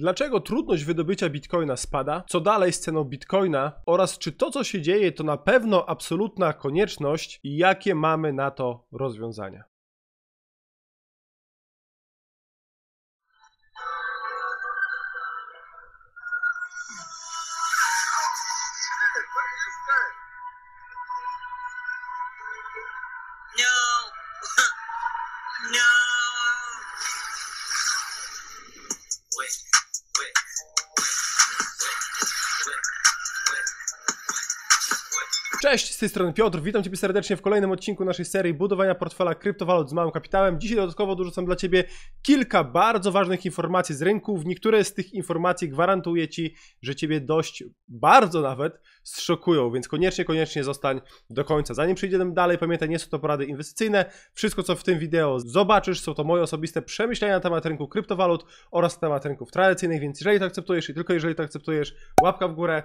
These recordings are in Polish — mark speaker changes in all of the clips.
Speaker 1: Dlaczego trudność wydobycia bitcoina spada? Co dalej z ceną bitcoina? Oraz czy to, co się dzieje, to na pewno absolutna konieczność i jakie mamy na to rozwiązania? Cześć, z tej strony Piotr, witam Ciebie serdecznie w kolejnym odcinku naszej serii budowania portfela kryptowalut z małym kapitałem. Dzisiaj dodatkowo dorzucam dla Ciebie kilka bardzo ważnych informacji z rynków. Niektóre z tych informacji gwarantuję Ci, że Ciebie dość bardzo nawet zszokują, więc koniecznie, koniecznie zostań do końca. Zanim przejdziemy dalej, pamiętaj, nie są to porady inwestycyjne. Wszystko, co w tym wideo zobaczysz, są to moje osobiste przemyślenia na temat rynku kryptowalut oraz na temat rynków tradycyjnych, więc jeżeli to akceptujesz i tylko jeżeli to akceptujesz, łapka w górę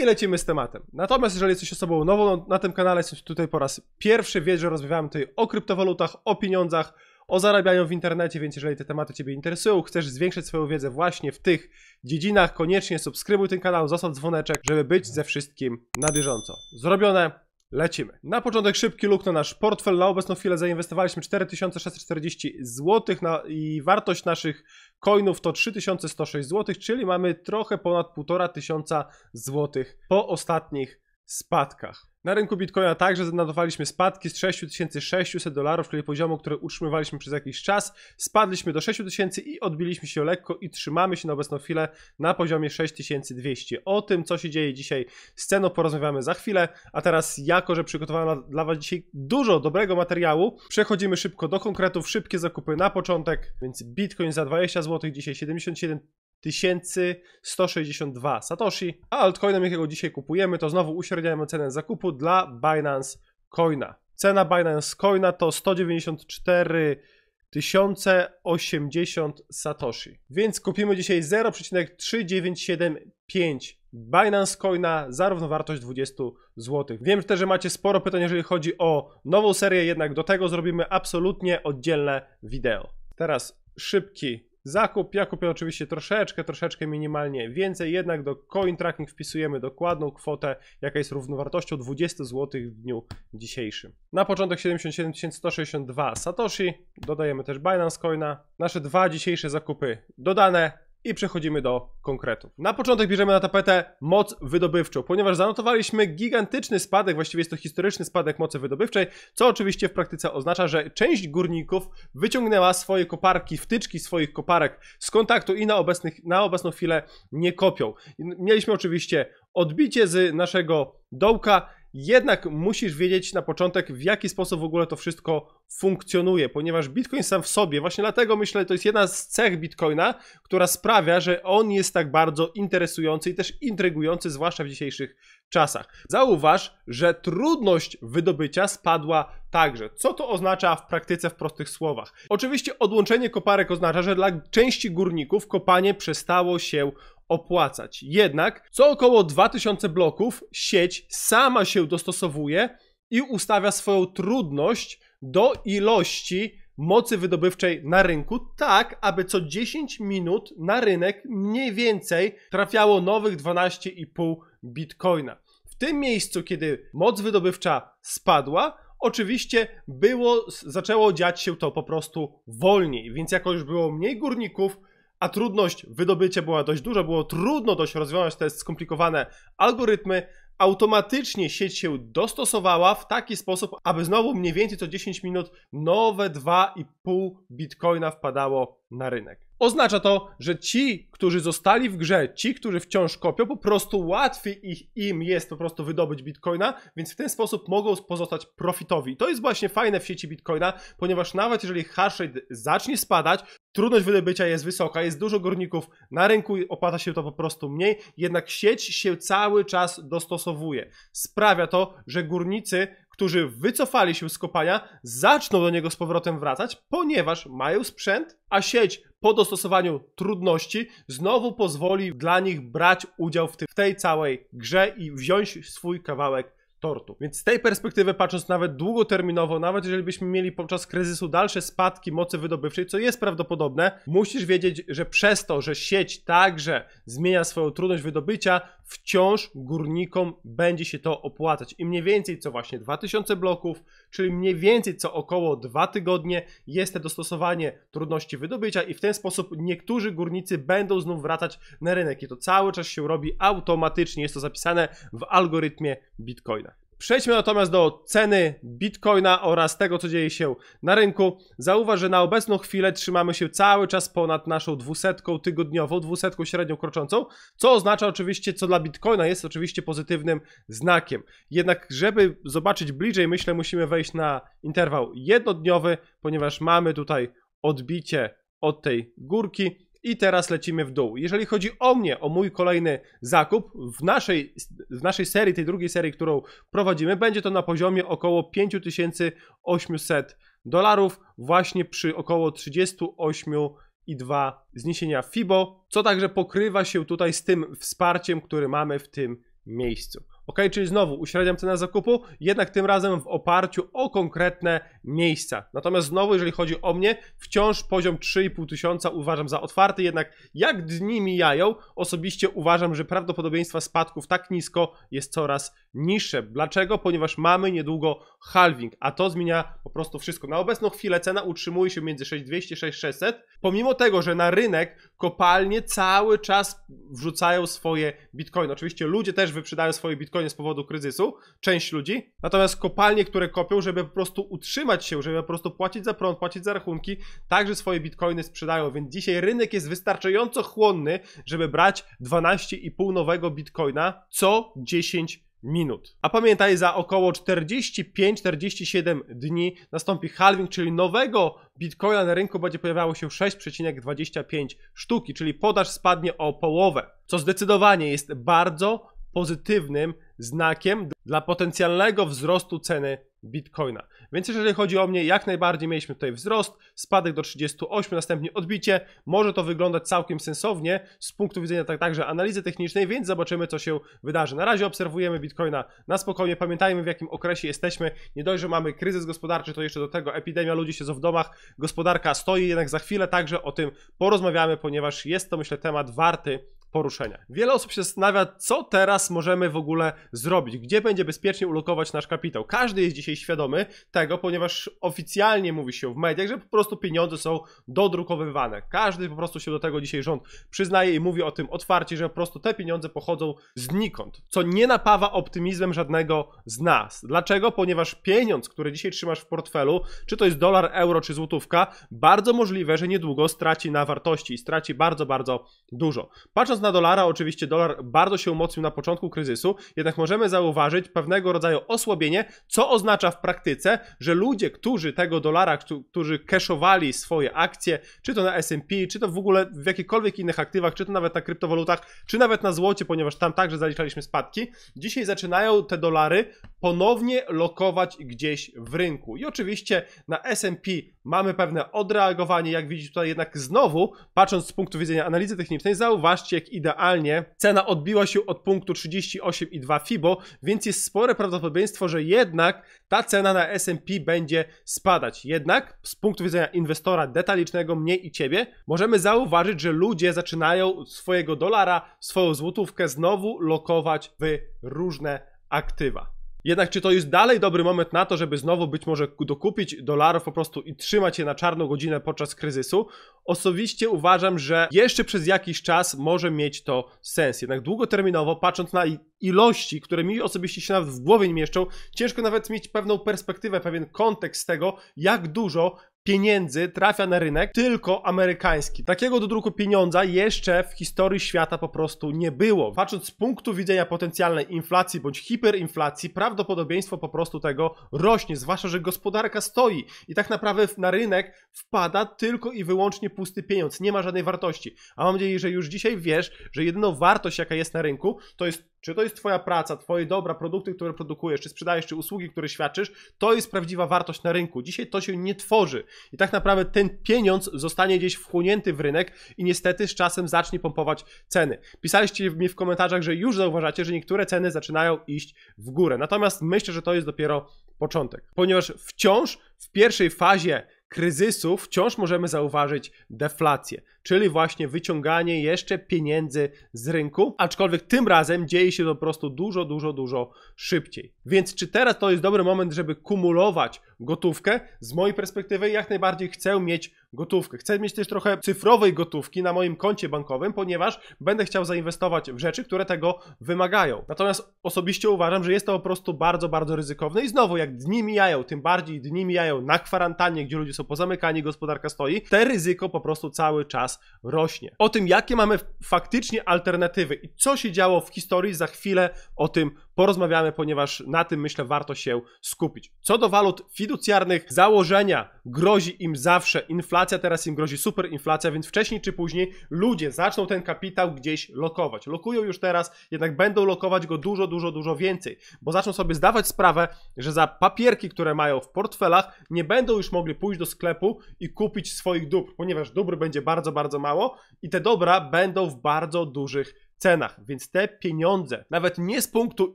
Speaker 1: i lecimy z tematem. Natomiast jeżeli jesteś osobą nową na tym kanale, jesteś tutaj po raz pierwszy, wiesz, że rozmawiamy tutaj o kryptowalutach, o pieniądzach, o zarabianiu w internecie, więc jeżeli te tematy Ciebie interesują, chcesz zwiększyć swoją wiedzę właśnie w tych dziedzinach, koniecznie subskrybuj ten kanał, zostaw dzwoneczek, żeby być ze wszystkim na bieżąco. Zrobione, Lecimy. Na początek szybki luk na nasz portfel. Na obecną chwilę zainwestowaliśmy 4640 zł na, i wartość naszych coinów to 3106 zł, czyli mamy trochę ponad 1500 zł po ostatnich spadkach. Na rynku Bitcoina także zanotowaliśmy spadki z 6600 dolarów, czyli poziomu, który utrzymywaliśmy przez jakiś czas. Spadliśmy do 6000 i odbiliśmy się lekko i trzymamy się na obecną chwilę na poziomie 6200. O tym, co się dzieje dzisiaj z ceną, porozmawiamy za chwilę. A teraz, jako że przygotowałem dla Was dzisiaj dużo dobrego materiału, przechodzimy szybko do konkretów. Szybkie zakupy na początek, więc Bitcoin za 20 zł, dzisiaj 77 1162 Satoshi, a altcoinem jakiego dzisiaj kupujemy to znowu uśredniamy cenę zakupu dla Binance Coina. Cena Binance Coina to 194 1080 Satoshi. Więc kupimy dzisiaj 0,3975 Binance Coina za równowartość 20 zł. Wiem też, że macie sporo pytań, jeżeli chodzi o nową serię, jednak do tego zrobimy absolutnie oddzielne wideo. Teraz szybki zakup. Ja kupię oczywiście troszeczkę, troszeczkę minimalnie więcej, jednak do coin tracking wpisujemy dokładną kwotę, jaka jest równowartością 20 zł w dniu dzisiejszym. Na początek 77 162 Satoshi, dodajemy też Binance Coina. Nasze dwa dzisiejsze zakupy dodane i przechodzimy do konkretów. Na początek bierzemy na tapetę moc wydobywczą, ponieważ zanotowaliśmy gigantyczny spadek, właściwie jest to historyczny spadek mocy wydobywczej, co oczywiście w praktyce oznacza, że część górników wyciągnęła swoje koparki, wtyczki swoich koparek z kontaktu i na, obecnych, na obecną chwilę nie kopią. Mieliśmy oczywiście odbicie z naszego dołka, jednak musisz wiedzieć na początek, w jaki sposób w ogóle to wszystko funkcjonuje, ponieważ Bitcoin sam w sobie, właśnie dlatego myślę, to jest jedna z cech Bitcoina, która sprawia, że on jest tak bardzo interesujący i też intrygujący, zwłaszcza w dzisiejszych czasach. Zauważ, że trudność wydobycia spadła także. Co to oznacza w praktyce w prostych słowach? Oczywiście odłączenie koparek oznacza, że dla części górników kopanie przestało się opłacać. Jednak co około 2000 bloków sieć sama się dostosowuje i ustawia swoją trudność do ilości mocy wydobywczej na rynku, tak aby co 10 minut na rynek mniej więcej trafiało nowych 12,5 bitcoina. W tym miejscu, kiedy moc wydobywcza spadła, oczywiście było, zaczęło dziać się to po prostu wolniej, więc jako już było mniej górników, a trudność wydobycia była dość duża, było trudno dość rozwiązać te skomplikowane algorytmy. Automatycznie sieć się dostosowała w taki sposób, aby znowu mniej więcej co 10 minut nowe 2,5 bitcoina wpadało na rynek. Oznacza to, że ci, którzy zostali w grze, ci, którzy wciąż kopią, po prostu łatwiej ich, im jest po prostu wydobyć bitcoina, więc w ten sposób mogą pozostać profitowi. I to jest właśnie fajne w sieci bitcoina, ponieważ nawet jeżeli hash rate zacznie spadać, trudność wydobycia jest wysoka, jest dużo górników na rynku, opłaca się to po prostu mniej, jednak sieć się cały czas dostosowuje. Sprawia to, że górnicy którzy wycofali się z kopania, zaczną do niego z powrotem wracać, ponieważ mają sprzęt, a sieć po dostosowaniu trudności znowu pozwoli dla nich brać udział w, tej całej grze i wziąć swój kawałek tortu. Więc z tej perspektywy patrząc nawet długoterminowo, nawet jeżeli byśmy mieli podczas kryzysu dalsze spadki mocy wydobywczej, co jest prawdopodobne, musisz wiedzieć, że przez to, że sieć także zmienia swoją trudność wydobycia, wciąż górnikom będzie się to opłacać. I mniej więcej co właśnie 2000 bloków, czyli mniej więcej co około 2 tygodnie jest to dostosowanie trudności wydobycia i w ten sposób niektórzy górnicy będą znów wracać na rynek. I to cały czas się robi automatycznie, jest to zapisane w algorytmie Bitcoina. Przejdźmy natomiast do ceny bitcoina oraz tego, co dzieje się na rynku. Zauważ, że na obecną chwilę trzymamy się cały czas ponad naszą dwusetką tygodniową, dwusetką średnią kroczącą, co oznacza oczywiście, co dla bitcoina jest oczywiście pozytywnym znakiem. Jednak, żeby zobaczyć bliżej, myślę, musimy wejść na interwał jednodniowy, ponieważ mamy tutaj odbicie od tej górki i teraz lecimy w dół. Jeżeli chodzi o mnie, o mój kolejny zakup, w naszej, w naszej serii, tej drugiej serii, którą prowadzimy, będzie to na poziomie około 5800 dolarów, właśnie przy około 38,2 zniesienia FIBO, co także pokrywa się tutaj z tym wsparciem, który mamy w tym miejscu. Ok, czyli znowu uśredniam cenę zakupu, jednak tym razem w oparciu o konkretne miejsca. Natomiast znowu, jeżeli chodzi o mnie, wciąż poziom 3,5 tysiąca uważam za otwarty, jednak jak dni mijają, osobiście uważam, że prawdopodobieństwa spadków tak nisko jest coraz niższe. Dlaczego? Ponieważ mamy niedługo halving, a to zmienia po prostu wszystko. Na obecną chwilę cena utrzymuje się między 6200 6600, pomimo tego, że na rynek kopalnie cały czas wrzucają swoje bitcoiny. Oczywiście ludzie też wyprzedają swoje bitcoiny z powodu kryzysu, część ludzi, natomiast kopalnie, które kopią, żeby po prostu utrzymać się, żeby po prostu płacić za prąd, płacić za rachunki, także swoje bitcoiny sprzedają, więc dzisiaj rynek jest wystarczająco chłonny, żeby brać 12,5 nowego bitcoina co 10 minut. A pamiętaj, za około 45-47 dni nastąpi halving, czyli nowego bitcoina na rynku będzie pojawiało się 6,25 sztuki, czyli podaż spadnie o połowę, co zdecydowanie jest bardzo pozytywnym znakiem dla potencjalnego wzrostu ceny Bitcoina. Więc jeżeli chodzi o mnie, jak najbardziej mieliśmy tutaj wzrost, spadek do 38, następnie odbicie. Może to wyglądać całkiem sensownie z punktu widzenia tak, także analizy technicznej, więc zobaczymy, co się wydarzy. Na razie obserwujemy Bitcoina na spokojnie. Pamiętajmy, w jakim okresie jesteśmy. Nie dość, że mamy kryzys gospodarczy, to jeszcze do tego epidemia, ludzi siedzą w domach, gospodarka stoi jednak za chwilę, także o tym porozmawiamy, ponieważ jest to, myślę, temat warty poruszenia. Wiele osób się zastanawia, co teraz możemy w ogóle zrobić, gdzie będzie bezpiecznie ulokować nasz kapitał. Każdy jest dzisiaj świadomy tego, ponieważ oficjalnie mówi się w mediach, że po prostu pieniądze są dodrukowywane. Każdy po prostu się do tego dzisiaj rząd przyznaje i mówi o tym otwarcie, że po prostu te pieniądze pochodzą znikąd, co nie napawa optymizmem żadnego z nas. Dlaczego? Ponieważ pieniądz, który dzisiaj trzymasz w portfelu, czy to jest dolar, euro, czy złotówka, bardzo możliwe, że niedługo straci na wartości i straci bardzo, bardzo dużo. Patrząc Patrząc na dolara, oczywiście dolar bardzo się umocnił na początku kryzysu, jednak możemy zauważyć pewnego rodzaju osłabienie, co oznacza w praktyce, że ludzie, którzy tego dolara, którzy cashowali swoje akcje, czy to na S&P, czy to w ogóle w jakichkolwiek innych aktywach, czy to nawet na kryptowalutach, czy nawet na złocie, ponieważ tam także zaliczaliśmy spadki, dzisiaj zaczynają te dolary ponownie lokować gdzieś w rynku. I oczywiście na S&P mamy pewne odreagowanie, jak widzisz tutaj jednak znowu, patrząc z punktu widzenia analizy technicznej, zauważcie jak idealnie cena odbiła się od punktu 38,2 FIBO, więc jest spore prawdopodobieństwo, że jednak ta cena na S&P będzie spadać. Jednak z punktu widzenia inwestora detalicznego, mnie i Ciebie, możemy zauważyć, że ludzie zaczynają swojego dolara, swoją złotówkę znowu lokować w różne aktywa. Jednak czy to jest dalej dobry moment na to, żeby znowu być może dokupić dolarów po prostu i trzymać je na czarną godzinę podczas kryzysu? Osobiście uważam, że jeszcze przez jakiś czas może mieć to sens. Jednak długoterminowo, patrząc na ilości, które mi osobiście się nawet w głowie nie mieszczą, ciężko nawet mieć pewną perspektywę, pewien kontekst tego, jak dużo pieniędzy trafia na rynek tylko amerykański. Takiego dodruku pieniądza jeszcze w historii świata po prostu nie było. Patrząc z punktu widzenia potencjalnej inflacji bądź hiperinflacji, prawdopodobieństwo po prostu tego rośnie, zwłaszcza, że gospodarka stoi i tak naprawdę na rynek wpada tylko i wyłącznie pusty pieniądz, nie ma żadnej wartości. A mam nadzieję, że już dzisiaj wiesz, że jedyną wartość, jaka jest na rynku, to jest czy to jest Twoja praca, Twoje dobra, produkty, które produkujesz, czy sprzedajesz, czy usługi, które świadczysz, to jest prawdziwa wartość na rynku. Dzisiaj to się nie tworzy i tak naprawdę ten pieniądz zostanie gdzieś wchłonięty w rynek i niestety z czasem zacznie pompować ceny. Pisaliście mi w komentarzach, że już zauważacie, że niektóre ceny zaczynają iść w górę. Natomiast myślę, że to jest dopiero początek, ponieważ wciąż w pierwszej fazie kryzysu wciąż możemy zauważyć deflację, czyli właśnie wyciąganie jeszcze pieniędzy z rynku, aczkolwiek tym razem dzieje się to po prostu dużo, dużo, dużo szybciej. Więc czy teraz to jest dobry moment, żeby kumulować gotówkę? Z mojej perspektywy jak najbardziej chcę mieć gotówkę. Chcę mieć też trochę cyfrowej gotówki na moim koncie bankowym, ponieważ będę chciał zainwestować w rzeczy, które tego wymagają. Natomiast osobiście uważam, że jest to po prostu bardzo, bardzo ryzykowne i znowu, jak dni mijają, tym bardziej dni mijają na kwarantannie, gdzie ludzie są pozamykani, gospodarka stoi, te ryzyko po prostu cały czas rośnie. O tym, jakie mamy faktycznie alternatywy i co się działo w historii, za chwilę o tym porozmawiamy, ponieważ na tym myślę warto się skupić. Co do walut fiducjarnych, założenia grozi im zawsze inflacja, teraz im grozi superinflacja, więc wcześniej czy później ludzie zaczną ten kapitał gdzieś lokować. Lokują już teraz, jednak będą lokować go dużo, dużo, dużo więcej, bo zaczną sobie zdawać sprawę, że za papierki, które mają w portfelach, nie będą już mogli pójść do sklepu i kupić swoich dóbr, ponieważ dóbr będzie bardzo, bardzo mało i te dobra będą w bardzo dużych cenach. Więc te pieniądze, nawet nie z punktu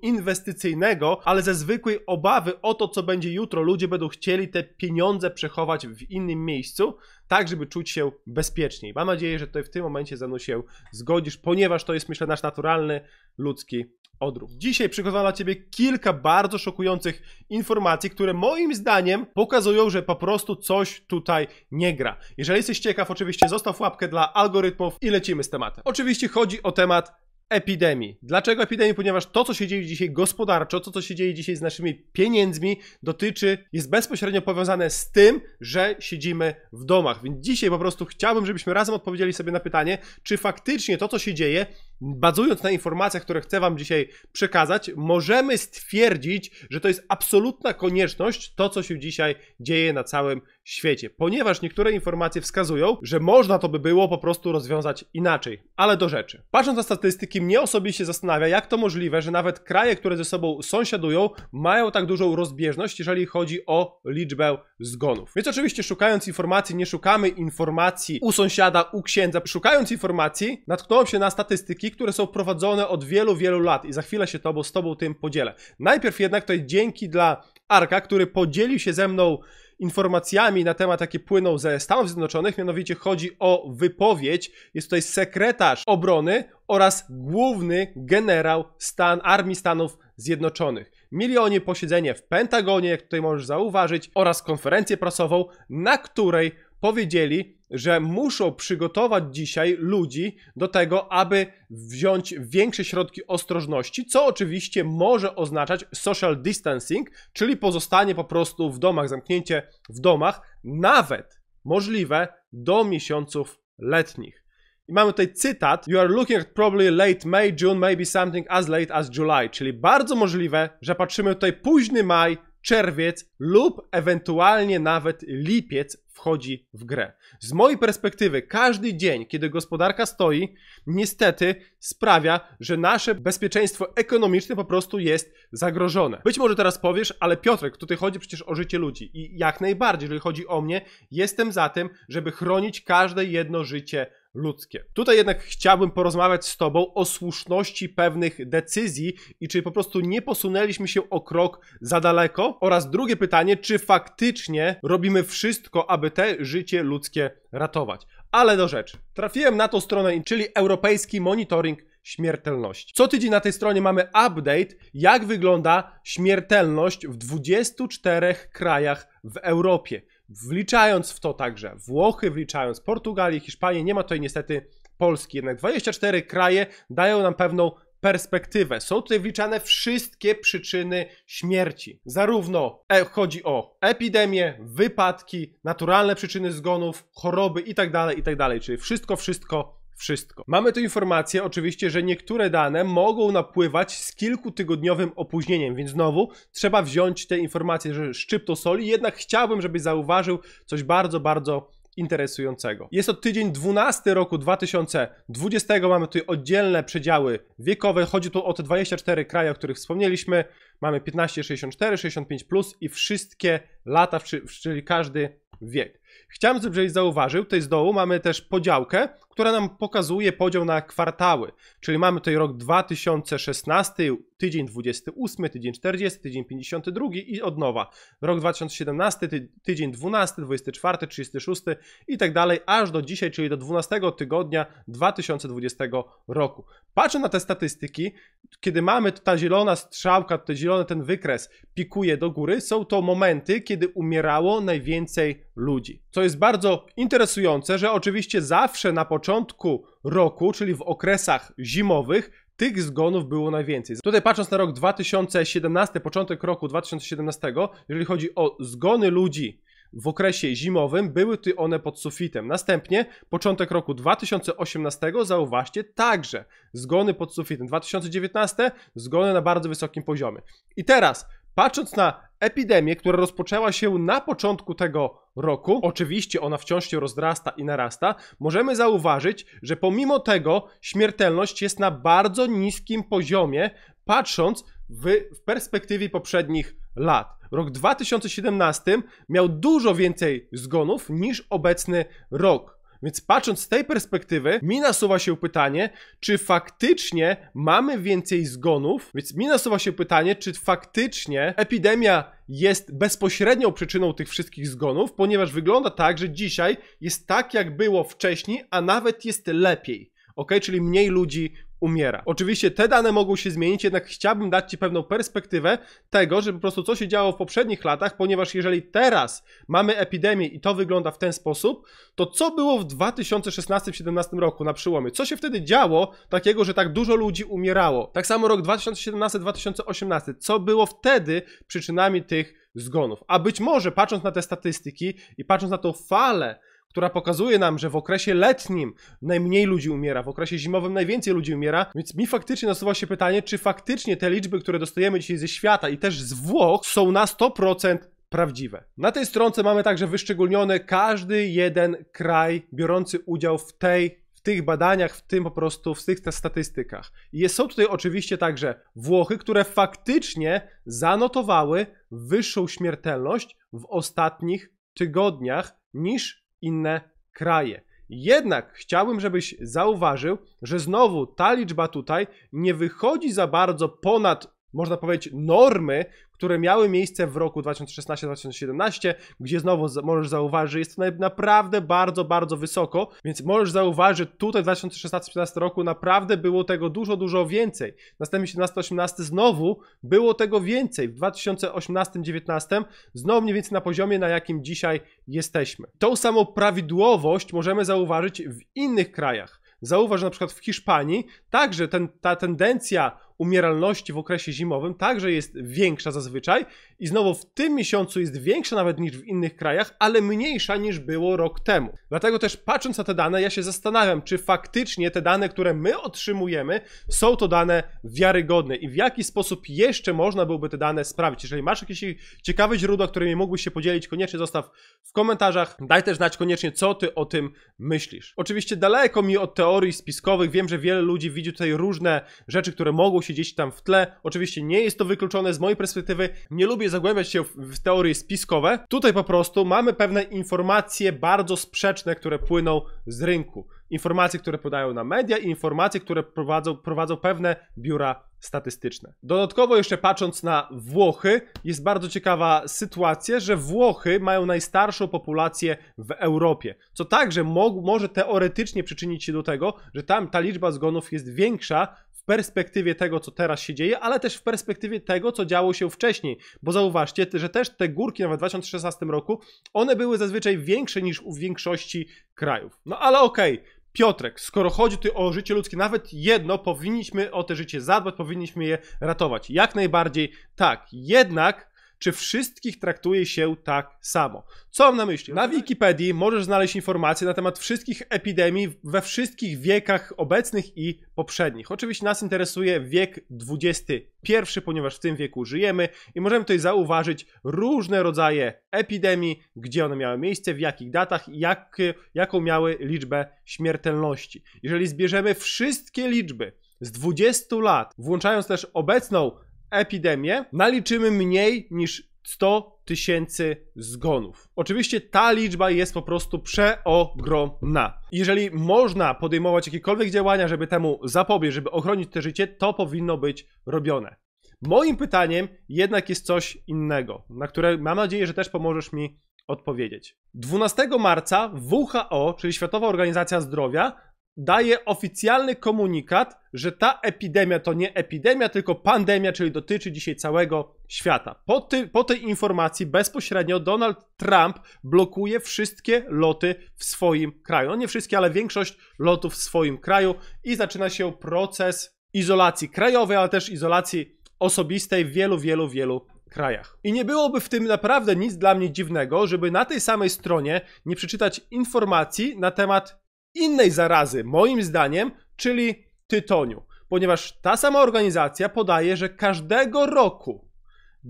Speaker 1: inwestycyjnego, ale ze zwykłej obawy o to, co będzie jutro, ludzie będą chcieli te pieniądze przechować w innym miejscu, tak żeby czuć się bezpieczniej. Mam nadzieję, że tutaj w tym momencie ze mną się zgodzisz, ponieważ to jest myślę nasz naturalny ludzki odruch. Dzisiaj przygotowałem dla Ciebie kilka bardzo szokujących informacji, które moim zdaniem pokazują, że po prostu coś tutaj nie gra. Jeżeli jesteś ciekaw, oczywiście zostaw łapkę dla algorytmów i lecimy z tematem. Oczywiście chodzi o temat epidemii. Dlaczego epidemii? Ponieważ to, co się dzieje dzisiaj gospodarczo, to, co się dzieje dzisiaj z naszymi pieniędzmi, dotyczy, jest bezpośrednio powiązane z tym, że siedzimy w domach. Więc dzisiaj po prostu chciałbym, żebyśmy razem odpowiedzieli sobie na pytanie, czy faktycznie to, co się dzieje, bazując na informacjach, które chcę Wam dzisiaj przekazać, możemy stwierdzić, że to jest absolutna konieczność to, co się dzisiaj dzieje na całym świecie, ponieważ niektóre informacje wskazują, że można to by było po prostu rozwiązać inaczej. Ale do rzeczy. Patrząc na statystyki, mnie osobiście zastanawia, jak to możliwe, że nawet kraje, które ze sobą sąsiadują, mają tak dużą rozbieżność, jeżeli chodzi o liczbę zgonów. Więc oczywiście, szukając informacji, nie szukamy informacji u sąsiada, u księdza. Szukając informacji, natknąłem się na statystyki które są prowadzone od wielu, wielu lat i za chwilę się tobą, z tobą tym podzielę. Najpierw jednak to jest dzięki dla Arka, który podzielił się ze mną informacjami na temat, jakie płyną ze Stanów Zjednoczonych, mianowicie chodzi o wypowiedź, jest tutaj sekretarz obrony oraz główny generał stan, Armii Stanów Zjednoczonych. Mieli oni posiedzenie w Pentagonie, jak tutaj możesz zauważyć, oraz konferencję prasową, na której powiedzieli, że muszą przygotować dzisiaj ludzi do tego, aby wziąć większe środki ostrożności, co oczywiście może oznaczać social distancing, czyli pozostanie po prostu w domach, zamknięcie w domach, nawet możliwe do miesiąców letnich. I mamy tutaj cytat: You are looking at probably late May, June, maybe something as late as July. Czyli bardzo możliwe, że patrzymy tutaj późny maj, czerwiec lub ewentualnie nawet lipiec wchodzi w grę. Z mojej perspektywy, każdy dzień, kiedy gospodarka stoi, niestety sprawia, że nasze bezpieczeństwo ekonomiczne po prostu jest zagrożone. Być może teraz powiesz, ale Piotrek, tutaj chodzi przecież o życie ludzi i jak najbardziej, jeżeli chodzi o mnie, jestem za tym, żeby chronić każde jedno życie ludzkie. Tutaj jednak chciałbym porozmawiać z Tobą o słuszności pewnych decyzji i czy po prostu nie posunęliśmy się o krok za daleko? Oraz drugie pytanie, czy faktycznie robimy wszystko, aby te życie ludzkie ratować? Ale do rzeczy. Trafiłem na tą stronę, czyli Europejski Monitoring śmiertelności. Co tydzień na tej stronie mamy update, jak wygląda śmiertelność w 24 krajach w Europie wliczając w to także Włochy, wliczając Portugalię, Hiszpanię, nie ma tutaj niestety Polski, jednak 24 kraje dają nam pewną perspektywę. Są tutaj wliczane wszystkie przyczyny śmierci. Zarówno e, chodzi o epidemie, wypadki, naturalne przyczyny zgonów, choroby itd., tak itd., tak czyli wszystko, wszystko wszystko. Mamy tu informację oczywiście, że niektóre dane mogą napływać z kilkutygodniowym opóźnieniem, więc znowu trzeba wziąć te informacje, że szczyp to soli, jednak chciałbym, żebyś zauważył coś bardzo, bardzo interesującego. Jest to tydzień 12 roku 2020, mamy tutaj oddzielne przedziały wiekowe, chodzi tu o te 24 kraje, o których wspomnieliśmy, mamy 15, 64, 65+, plus i wszystkie lata, czyli każdy wiek. Chciałem, żebyś zauważył, tutaj z dołu mamy też podziałkę, która nam pokazuje podział na kwartały. Czyli mamy tutaj rok 2016, tydzień 28, tydzień 40, tydzień 52 i od nowa. Rok 2017, tydzień 12, 24, 36 i tak dalej, aż do dzisiaj, czyli do 12 tygodnia 2020 roku. Patrzę na te statystyki, kiedy mamy ta zielona strzałka, ten zielony ten wykres pikuje do góry, są to momenty, kiedy umierało najwięcej ludzi co jest bardzo interesujące, że oczywiście zawsze na początku roku, czyli w okresach zimowych, tych zgonów było najwięcej. Tutaj patrząc na rok 2017, początek roku 2017, jeżeli chodzi o zgony ludzi w okresie zimowym, były ty one pod sufitem. Następnie początek roku 2018, zauważcie, także zgony pod sufitem. 2019, zgony na bardzo wysokim poziomie. I teraz Patrząc na epidemię, która rozpoczęła się na początku tego roku, oczywiście ona wciąż się rozrasta i narasta, możemy zauważyć, że pomimo tego śmiertelność jest na bardzo niskim poziomie, patrząc w, w perspektywie poprzednich lat. Rok 2017 miał dużo więcej zgonów niż obecny rok. Więc patrząc z tej perspektywy, mi nasuwa się pytanie, czy faktycznie mamy więcej zgonów, więc mi nasuwa się pytanie, czy faktycznie epidemia jest bezpośrednią przyczyną tych wszystkich zgonów, ponieważ wygląda tak, że dzisiaj jest tak, jak było wcześniej, a nawet jest lepiej ok? Czyli mniej ludzi umiera. Oczywiście te dane mogą się zmienić, jednak chciałbym dać Ci pewną perspektywę tego, że po prostu co się działo w poprzednich latach, ponieważ jeżeli teraz mamy epidemię i to wygląda w ten sposób, to co było w 2016-2017 roku na przyłomie? Co się wtedy działo takiego, że tak dużo ludzi umierało? Tak samo rok 2017-2018. Co było wtedy przyczynami tych zgonów? A być może patrząc na te statystyki i patrząc na tą falę, która pokazuje nam, że w okresie letnim najmniej ludzi umiera, w okresie zimowym najwięcej ludzi umiera, więc mi faktycznie nasuwa się pytanie, czy faktycznie te liczby, które dostajemy dzisiaj ze świata i też z Włoch są na 100% prawdziwe. Na tej stronce mamy także wyszczególniony każdy jeden kraj biorący udział w tej tych badaniach, w tym po prostu, w tych statystykach. I są tutaj oczywiście także Włochy, które faktycznie zanotowały wyższą śmiertelność w ostatnich tygodniach niż inne kraje. Jednak chciałbym, żebyś zauważył, że znowu ta liczba tutaj nie wychodzi za bardzo ponad, można powiedzieć, normy, które miały miejsce w roku 2016-2017, gdzie znowu możesz zauważyć, że jest to naprawdę bardzo, bardzo wysoko, więc możesz zauważyć, że tutaj w 2016-2017 roku naprawdę było tego dużo, dużo więcej. Następnie 17-18 znowu było tego więcej. W 2018 2019 znowu mniej więcej na poziomie, na jakim dzisiaj jesteśmy. Tą samą prawidłowość możemy zauważyć w innych krajach. Zauważ, że na przykład w Hiszpanii także ten, ta tendencja umieralności w okresie zimowym także jest większa zazwyczaj i znowu w tym miesiącu jest większa nawet niż w innych krajach, ale mniejsza niż było rok temu. Dlatego też patrząc na te dane, ja się zastanawiam, czy faktycznie te dane, które my otrzymujemy, są to dane wiarygodne i w jaki sposób jeszcze można byłoby te dane sprawdzić. Jeżeli masz jakieś ciekawe źródła, którymi mógłbyś się podzielić, koniecznie zostaw w komentarzach. Daj też znać koniecznie, co ty o tym myślisz. Oczywiście daleko mi od teorii spiskowych, wiem, że wiele ludzi widzi tutaj różne rzeczy, które mogą się gdzieś tam w tle. Oczywiście nie jest to wykluczone z mojej perspektywy. Nie lubię zagłębiać się w, teorie spiskowe. Tutaj po prostu mamy pewne informacje bardzo sprzeczne, które płyną z rynku. Informacje, które podają na media i informacje, które prowadzą, prowadzą pewne biura statystyczne. Dodatkowo jeszcze patrząc na Włochy, jest bardzo ciekawa sytuacja, że Włochy mają najstarszą populację w Europie, co także mo może teoretycznie przyczynić się do tego, że tam ta liczba zgonów jest większa perspektywie tego, co teraz się dzieje, ale też w perspektywie tego, co działo się wcześniej. Bo zauważcie, że też te górki, nawet w 2016 roku, one były zazwyczaj większe niż u większości krajów. No ale okej, okay. Piotrek, skoro chodzi tu o życie ludzkie, nawet jedno, powinniśmy o te życie zadbać, powinniśmy je ratować. Jak najbardziej tak. Jednak czy wszystkich traktuje się tak samo. Co mam na myśli? Na Wikipedii możesz znaleźć informacje na temat wszystkich epidemii we wszystkich wiekach obecnych i poprzednich. Oczywiście nas interesuje wiek XXI, ponieważ w tym wieku żyjemy i możemy tutaj zauważyć różne rodzaje epidemii, gdzie one miały miejsce, w jakich datach i jak, jaką miały liczbę śmiertelności. Jeżeli zbierzemy wszystkie liczby z 20 lat, włączając też obecną epidemię, naliczymy mniej niż 100 tysięcy zgonów. Oczywiście ta liczba jest po prostu przeogromna. Jeżeli można podejmować jakiekolwiek działania, żeby temu zapobiec, żeby ochronić te życie, to powinno być robione. Moim pytaniem jednak jest coś innego, na które mam nadzieję, że też pomożesz mi odpowiedzieć. 12 marca WHO, czyli Światowa Organizacja Zdrowia, daje oficjalny komunikat, że ta epidemia to nie epidemia, tylko pandemia, czyli dotyczy dzisiaj całego świata. Po, ty, po, tej informacji bezpośrednio Donald Trump blokuje wszystkie loty w swoim kraju. No nie wszystkie, ale większość lotów w swoim kraju i zaczyna się proces izolacji krajowej, ale też izolacji osobistej w wielu, wielu, wielu krajach. I nie byłoby w tym naprawdę nic dla mnie dziwnego, żeby na tej samej stronie nie przeczytać informacji na temat innej zarazy, moim zdaniem, czyli tytoniu. Ponieważ ta sama organizacja podaje, że każdego roku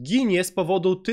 Speaker 1: ginie z powodu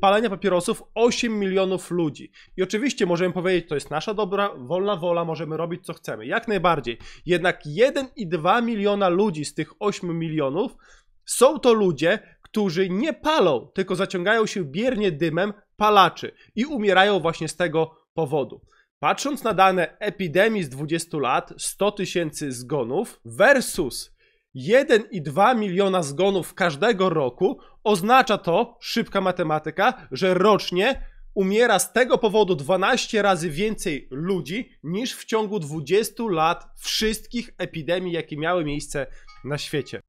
Speaker 1: palenia papierosów 8 milionów ludzi. I oczywiście możemy powiedzieć, to jest nasza dobra, wolna wola, możemy robić co chcemy. Jak najbardziej. Jednak 1,2 miliona ludzi z tych 8 milionów są to ludzie, którzy nie palą, tylko zaciągają się biernie dymem palaczy i umierają właśnie z tego powodu. Patrząc na dane epidemii z 20 lat, 100 tysięcy zgonów versus 1,2 miliona zgonów każdego roku, oznacza to, szybka matematyka, że rocznie umiera z tego powodu 12 razy więcej ludzi niż w ciągu 20 lat wszystkich epidemii, jakie miały miejsce na świecie.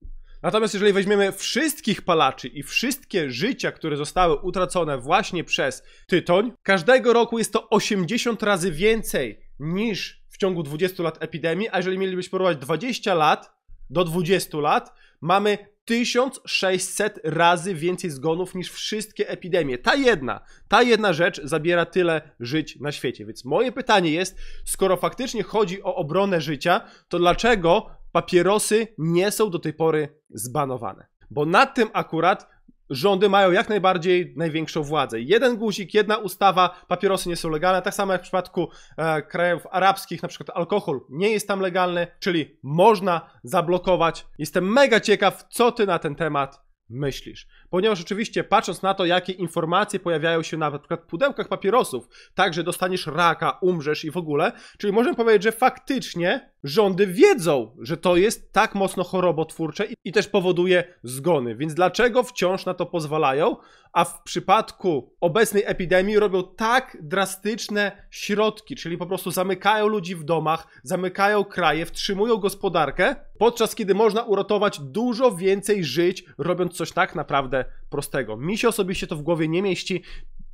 Speaker 1: Natomiast jeżeli weźmiemy wszystkich palaczy i wszystkie życia, które zostały utracone właśnie przez tytoń, każdego roku jest to 80 razy więcej niż w ciągu 20 lat epidemii, a jeżeli mielibyśmy porównać 20 lat do 20 lat, mamy 1600 razy więcej zgonów niż wszystkie epidemie. Ta jedna, ta jedna rzecz zabiera tyle żyć na świecie. Więc moje pytanie jest, skoro faktycznie chodzi o obronę życia, to dlaczego papierosy nie są do tej pory zbanowane. Bo nad tym akurat rządy mają jak najbardziej największą władzę. Jeden guzik, jedna ustawa, papierosy nie są legalne, tak samo jak w przypadku e, krajów arabskich, na przykład alkohol nie jest tam legalny, czyli można zablokować. Jestem mega ciekaw, co ty na ten temat myślisz. Ponieważ oczywiście patrząc na to, jakie informacje pojawiają się na, przykład w pudełkach papierosów, tak, że dostaniesz raka, umrzesz i w ogóle, czyli możemy powiedzieć, że faktycznie rządy wiedzą, że to jest tak mocno chorobotwórcze i, i też powoduje zgony. Więc dlaczego wciąż na to pozwalają, a w przypadku obecnej epidemii robią tak drastyczne środki, czyli po prostu zamykają ludzi w domach, zamykają kraje, wstrzymują gospodarkę, podczas kiedy można uratować dużo więcej żyć, robiąc coś tak naprawdę naprawdę prostego. Mi się osobiście to w głowie nie mieści.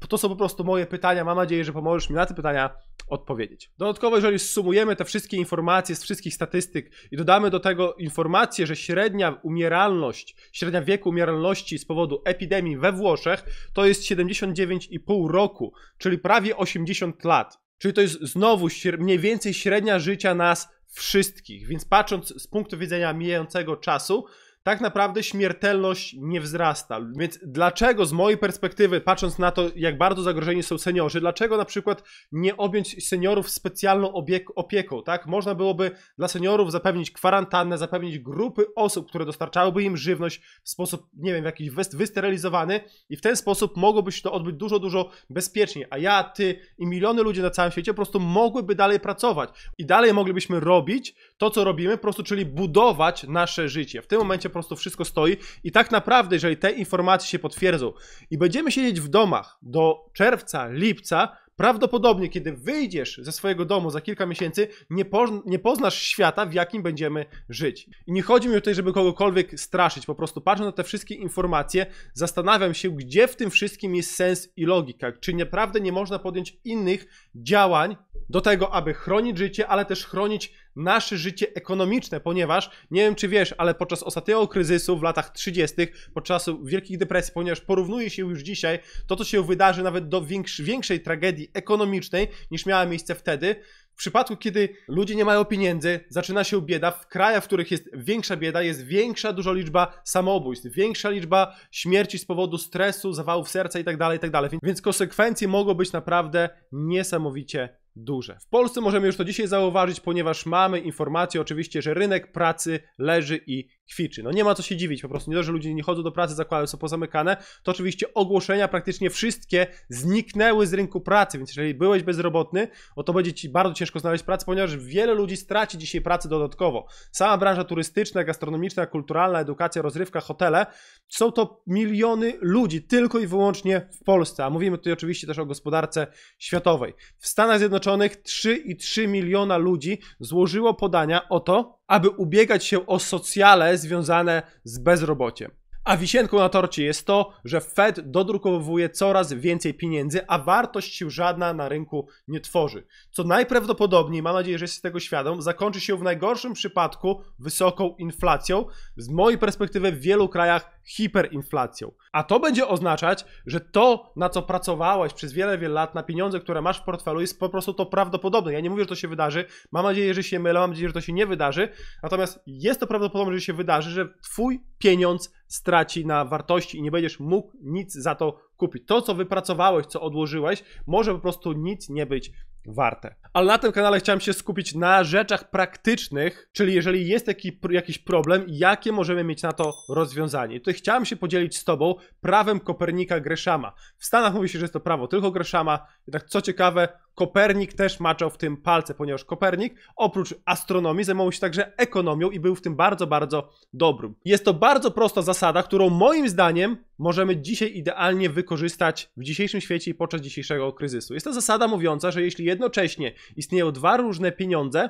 Speaker 1: To są po prostu moje pytania. Mam nadzieję, że pomożesz mi na te pytania odpowiedzieć. Dodatkowo, jeżeli sumujemy te wszystkie informacje z wszystkich statystyk i dodamy do tego informację, że średnia umieralność, średnia wieku umieralności z powodu epidemii we Włoszech to jest 79,5 roku, czyli prawie 80 lat. Czyli to jest znowu mniej więcej średnia życia nas wszystkich. Więc patrząc z punktu widzenia mijającego czasu, tak naprawdę śmiertelność nie wzrasta. Więc dlaczego z mojej perspektywy, patrząc na to, jak bardzo zagrożeni są seniorzy, dlaczego na przykład nie objąć seniorów specjalną opieką, tak? Można byłoby dla seniorów zapewnić kwarantannę, zapewnić grupy osób, które dostarczałyby im żywność w sposób, nie wiem, jakiś wysterylizowany i w ten sposób mogłoby się to odbyć dużo, dużo bezpieczniej. A ja, ty i miliony ludzi na całym świecie po prostu mogłyby dalej pracować i dalej moglibyśmy robić to, co robimy, po prostu, czyli budować nasze życie. W tym momencie po prostu wszystko stoi i tak naprawdę, jeżeli te informacje się potwierdzą i będziemy siedzieć w domach do czerwca, lipca, prawdopodobnie, kiedy wyjdziesz ze swojego domu za kilka miesięcy, nie, nie, poznasz świata, w jakim będziemy żyć. I nie chodzi mi tutaj, żeby kogokolwiek straszyć, po prostu patrzę na te wszystkie informacje, zastanawiam się, gdzie w tym wszystkim jest sens i logika. Czy naprawdę nie można podjąć innych działań, do tego, aby chronić życie, ale też chronić nasze życie ekonomiczne, ponieważ nie wiem, czy wiesz, ale podczas ostatniego kryzysu w latach 30., podczas wielkich depresji, ponieważ porównuje się już dzisiaj to, co się wydarzy nawet do większej tragedii ekonomicznej niż miała miejsce wtedy. W przypadku, kiedy ludzie nie mają pieniędzy, zaczyna się bieda, w krajach, w których jest większa bieda, jest większa dużo liczba samobójstw, większa liczba śmierci z powodu stresu, zawałów serca itd., tak itd. Tak Więc konsekwencje mogą być naprawdę niesamowicie duże. W Polsce możemy już to dzisiaj zauważyć, ponieważ mamy informację oczywiście, że rynek pracy leży i kwiczy. No nie ma co się dziwić, po prostu nie dość że ludzie nie chodzą do pracy, zakłady są pozamykane, to oczywiście ogłoszenia praktycznie wszystkie zniknęły z rynku pracy, więc jeżeli byłeś bezrobotny, o no to będzie ci bardzo ciężko znaleźć pracę, ponieważ wiele ludzi straci dzisiaj pracę dodatkowo. Sama branża turystyczna, gastronomiczna, kulturalna, edukacja, rozrywka, hotele, są to miliony ludzi tylko i wyłącznie w Polsce, a mówimy tutaj oczywiście też o gospodarce światowej. W Stanach Zjednoczonych 3,3 miliona ludzi złożyło podania o to, aby ubiegać się o socjale związane z bezrobociem. A wisienką na torcie jest to, że Fed dodrukowuje coraz więcej pieniędzy, a wartość się żadna na rynku nie tworzy. Co najprawdopodobniej, mam nadzieję, że jesteś tego świadom, zakończy się w najgorszym przypadku wysoką inflacją, z mojej perspektywy w wielu krajach hiperinflacją. A to będzie oznaczać, że to, na co pracowałeś przez wiele, wiele lat, na pieniądze, które masz w portfelu, jest po prostu to prawdopodobne. Ja nie mówię, że to się wydarzy, mam nadzieję, że się mylę, mam nadzieję, że to się nie wydarzy, natomiast jest to prawdopodobne, że się wydarzy, że twój pieniądz straci na wartości i nie będziesz mógł nic za to kupić. To, co wypracowałeś, co odłożyłeś, może po prostu nic nie być warte. Ale na tym kanale chciałem się skupić na rzeczach praktycznych, czyli jeżeli jest jakiś problem, jakie możemy mieć na to rozwiązanie. I tutaj chciałem się podzielić z Tobą prawem Kopernika Greszama. W Stanach mówi się, że jest to prawo tylko Greszama, jednak co ciekawe, Kopernik też maczał w tym palce, ponieważ Kopernik oprócz astronomii zajmował się także ekonomią i był w tym bardzo, bardzo dobrym. Jest to bardzo prosta zasada, którą moim zdaniem możemy dzisiaj idealnie wykorzystać w dzisiejszym świecie i podczas dzisiejszego kryzysu. Jest to zasada mówiąca, że jeśli jednocześnie istnieją dwa różne pieniądze,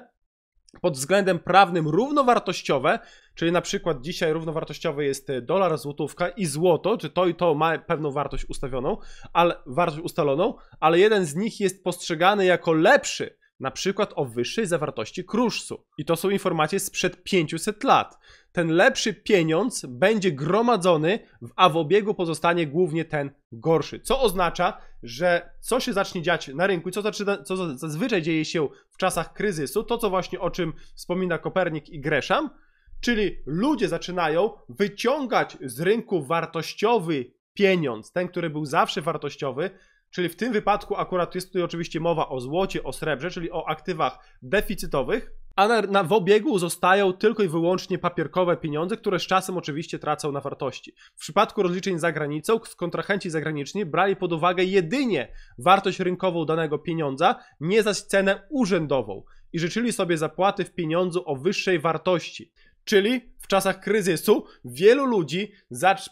Speaker 1: pod względem prawnym równowartościowe, czyli na przykład dzisiaj równowartościowe jest e, dolar, złotówka i złoto, czy to i to ma pewną wartość ustawioną, ale wartość ustaloną, ale jeden z nich jest postrzegany jako lepszy na przykład o wyższej zawartości kruszcu. I to są informacje sprzed 500 lat. Ten lepszy pieniądz będzie gromadzony, a w obiegu pozostanie głównie ten gorszy. Co oznacza, że co się zacznie dziać na rynku i co, co zazwyczaj dzieje się w czasach kryzysu, to co właśnie o czym wspomina Kopernik i Gresham, czyli ludzie zaczynają wyciągać z rynku wartościowy pieniądz, ten, który był zawsze wartościowy, Czyli w tym wypadku akurat jest tutaj oczywiście mowa o złocie, o srebrze, czyli o aktywach deficytowych, a na, na, w obiegu zostają tylko i wyłącznie papierkowe pieniądze, które z czasem oczywiście tracą na wartości. W przypadku rozliczeń za granicą, kontrahenci zagraniczni brali pod uwagę jedynie wartość rynkową danego pieniądza, nie zaś cenę urzędową i życzyli sobie zapłaty w pieniądzu o wyższej wartości. Czyli w czasach kryzysu wielu ludzi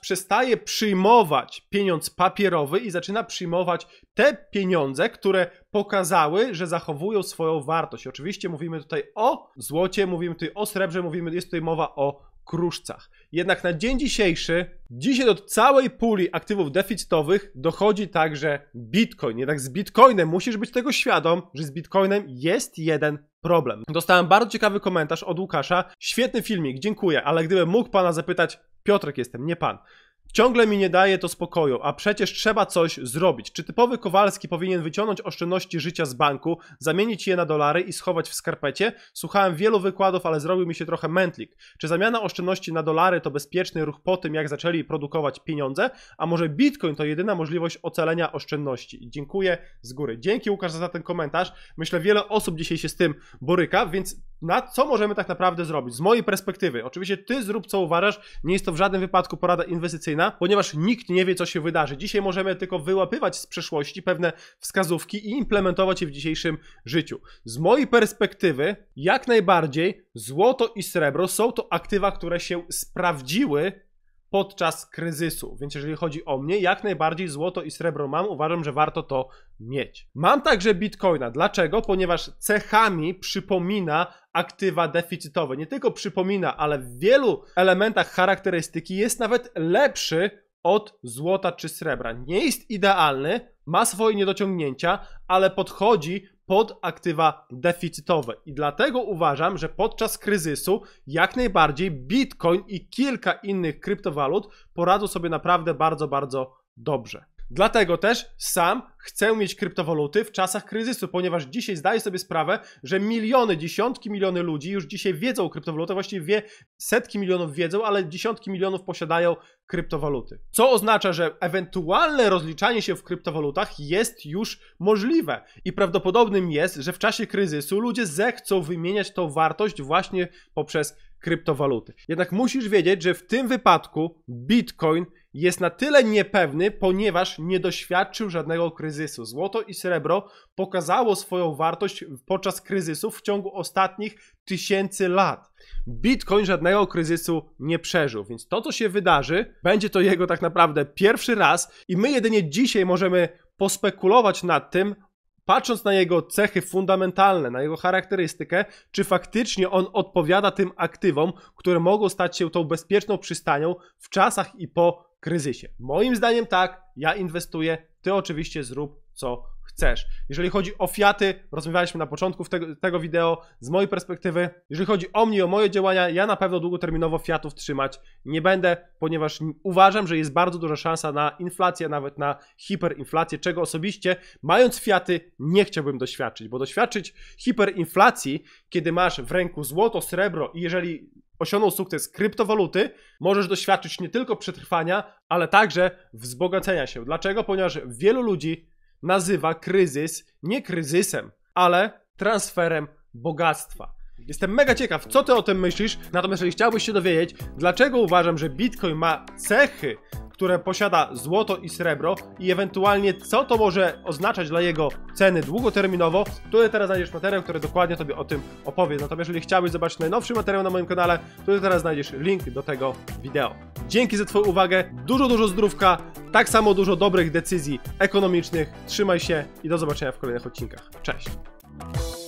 Speaker 1: przestaje przyjmować pieniądz papierowy i zaczyna przyjmować te pieniądze, które pokazały, że zachowują swoją wartość. Oczywiście mówimy tutaj o złocie, mówimy tutaj o srebrze, mówimy, jest tutaj mowa o kruszcach. Jednak na dzień dzisiejszy, dzisiaj do całej puli aktywów deficytowych dochodzi także bitcoin. Jednak z bitcoinem musisz być tego świadom, że z bitcoinem jest jeden problem. Dostałem bardzo ciekawy komentarz od Łukasza. Świetny filmik, dziękuję, ale gdybym mógł pana zapytać, Piotrek jestem, nie pan. Ciągle mi nie daje to spokoju, a przecież trzeba coś zrobić. Czy typowy Kowalski powinien wyciągnąć oszczędności życia z banku, zamienić je na dolary i schować w skarpecie? Słuchałem wielu wykładów, ale zrobił mi się trochę mętlik. Czy zamiana oszczędności na dolary to bezpieczny ruch po tym, jak zaczęli produkować pieniądze? A może Bitcoin to jedyna możliwość ocalenia oszczędności? Dziękuję z góry. Dzięki Łukasz za ten komentarz. Myślę, wiele osób dzisiaj się z tym boryka, więc na co możemy tak naprawdę zrobić? Z mojej perspektywy, oczywiście ty zrób co uważasz, nie jest to w żadnym wypadku porada inwestycyjna, ponieważ nikt nie wie, co się wydarzy. Dzisiaj możemy tylko wyłapywać z przeszłości pewne wskazówki i implementować je w dzisiejszym życiu. Z mojej perspektywy, jak najbardziej, złoto i srebro są to aktywa, które się sprawdziły podczas kryzysu. Więc jeżeli chodzi o mnie, jak najbardziej złoto i srebro mam, uważam, że warto to mieć. Mam także bitcoina. Dlaczego? Ponieważ cechami przypomina aktywa deficytowe. Nie tylko przypomina, ale w wielu elementach charakterystyki jest nawet lepszy od złota czy srebra. Nie jest idealny, ma swoje niedociągnięcia, ale podchodzi pod aktywa deficytowe. I dlatego uważam, że podczas kryzysu jak najbardziej Bitcoin i kilka innych kryptowalut poradzą sobie naprawdę bardzo, bardzo dobrze. Dlatego też sam chcę mieć kryptowaluty w czasach kryzysu, ponieważ dzisiaj zdaję sobie sprawę, że miliony, dziesiątki miliony ludzi już dzisiaj wiedzą o kryptowalutach, właściwie wie, setki milionów wiedzą, ale dziesiątki milionów posiadają kryptowaluty. Co oznacza, że ewentualne rozliczanie się w kryptowalutach jest już możliwe i prawdopodobnym jest, że w czasie kryzysu ludzie zechcą wymieniać tą wartość właśnie poprzez kryptowaluty. Jednak musisz wiedzieć, że w tym wypadku Bitcoin jest na tyle niepewny, ponieważ nie doświadczył żadnego kryzysu. Złoto i srebro pokazało swoją wartość podczas kryzysów w ciągu ostatnich tysięcy lat. Bitcoin żadnego kryzysu nie przeżył, więc to, co się wydarzy, będzie to jego tak naprawdę pierwszy raz i my jedynie dzisiaj możemy pospekulować nad tym, patrząc na jego cechy fundamentalne, na jego charakterystykę, czy faktycznie on odpowiada tym aktywom, które mogą stać się tą bezpieczną przystanią w czasach i po kryzysie. Moim zdaniem tak, ja inwestuję, ty oczywiście zrób co chcesz. Jeżeli chodzi o Fiaty, rozmawialiśmy na początku tego, tego wideo, z mojej perspektywy, jeżeli chodzi o mnie, o moje działania, ja na pewno długoterminowo Fiatów trzymać nie będę, ponieważ uważam, że jest bardzo duża szansa na inflację, nawet na hiperinflację, czego osobiście, mając Fiaty, nie chciałbym doświadczyć, bo doświadczyć hiperinflacji, kiedy masz w ręku złoto, srebro i jeżeli osiągnął sukces kryptowaluty, możesz doświadczyć nie tylko przetrwania, ale także wzbogacenia się. Dlaczego? Ponieważ wielu ludzi nazywa kryzys nie kryzysem, ale transferem bogactwa. Jestem mega ciekaw, co ty o tym myślisz, natomiast jeżeli chciałbyś się dowiedzieć, dlaczego uważam, że Bitcoin ma cechy, które posiada złoto i srebro i ewentualnie co to może oznaczać dla jego ceny długoterminowo, tutaj teraz znajdziesz materiał, który dokładnie Tobie o tym opowie. Natomiast jeżeli chciałbyś zobaczyć najnowszy materiał na moim kanale, tutaj teraz znajdziesz link do tego wideo. Dzięki za Twoją uwagę, dużo, dużo zdrówka, tak samo dużo dobrych decyzji ekonomicznych. Trzymaj się i do zobaczenia w kolejnych odcinkach. Cześć!